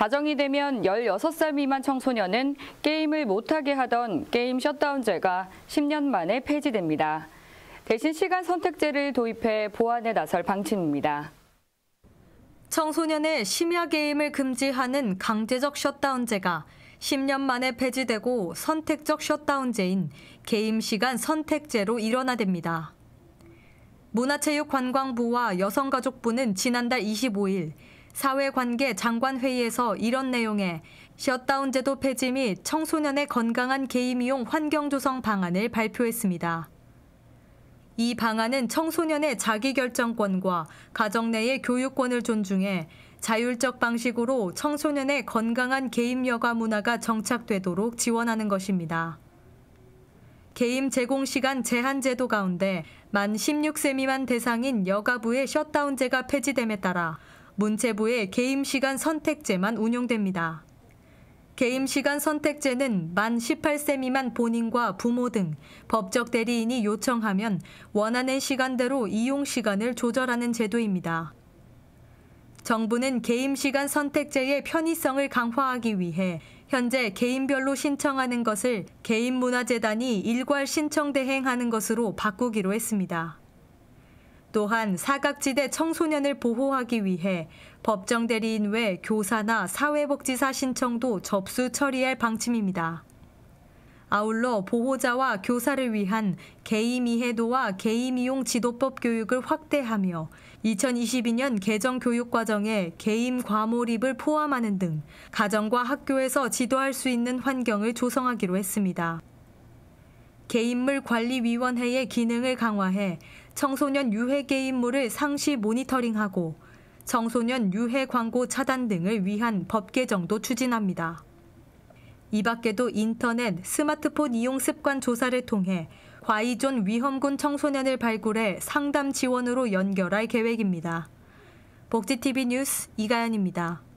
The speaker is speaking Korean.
가정이 되면 16살 미만 청소년은 게임을 못하게 하던 게임 셧다운제가 10년 만에 폐지됩니다. 대신 시간 선택제를 도입해 보완에 나설 방침입니다. 청소년의 심야 게임을 금지하는 강제적 셧다운제가 10년 만에 폐지되고 선택적 셧다운제인 게임 시간 선택제로 일어나됩니다 문화체육관광부와 여성가족부는 지난달 25일 사회관계 장관회의에서 이런 내용의 셧다운제도 폐지 및 청소년의 건강한 개임 이용 환경조성 방안을 발표했습니다. 이 방안은 청소년의 자기결정권과 가정 내의 교육권을 존중해 자율적 방식으로 청소년의 건강한 개임 여가 문화가 정착되도록 지원하는 것입니다. 개임 제공 시간 제한 제도 가운데 만 16세 미만 대상인 여가부의 셧다운제가 폐지됨에 따라 문체부의 게임시간 선택제만 운용됩니다. 게임시간 선택제는 만 18세 미만 본인과 부모 등 법적 대리인이 요청하면 원하는 시간대로 이용시간을 조절하는 제도입니다. 정부는 게임시간 선택제의 편의성을 강화하기 위해 현재 개인별로 신청하는 것을 개인문화재단이 일괄 신청 대행하는 것으로 바꾸기로 했습니다. 또한 사각지대 청소년을 보호하기 위해 법정 대리인 외 교사나 사회복지사 신청도 접수 처리할 방침입니다. 아울러 보호자와 교사를 위한 개임이해도와 개임이용 지도법 교육을 확대하며 2022년 개정 교육 과정에 개임 과몰입을 포함하는 등 가정과 학교에서 지도할 수 있는 환경을 조성하기로 했습니다. 개인물 관리위원회의 기능을 강화해 청소년 유해 게임물을 상시 모니터링하고 청소년 유해 광고 차단 등을 위한 법 개정도 추진합니다. 이 밖에도 인터넷, 스마트폰 이용 습관 조사를 통해 과이존 위험군 청소년을 발굴해 상담 지원으로 연결할 계획입니다. 복지TV 뉴스 이가연입니다.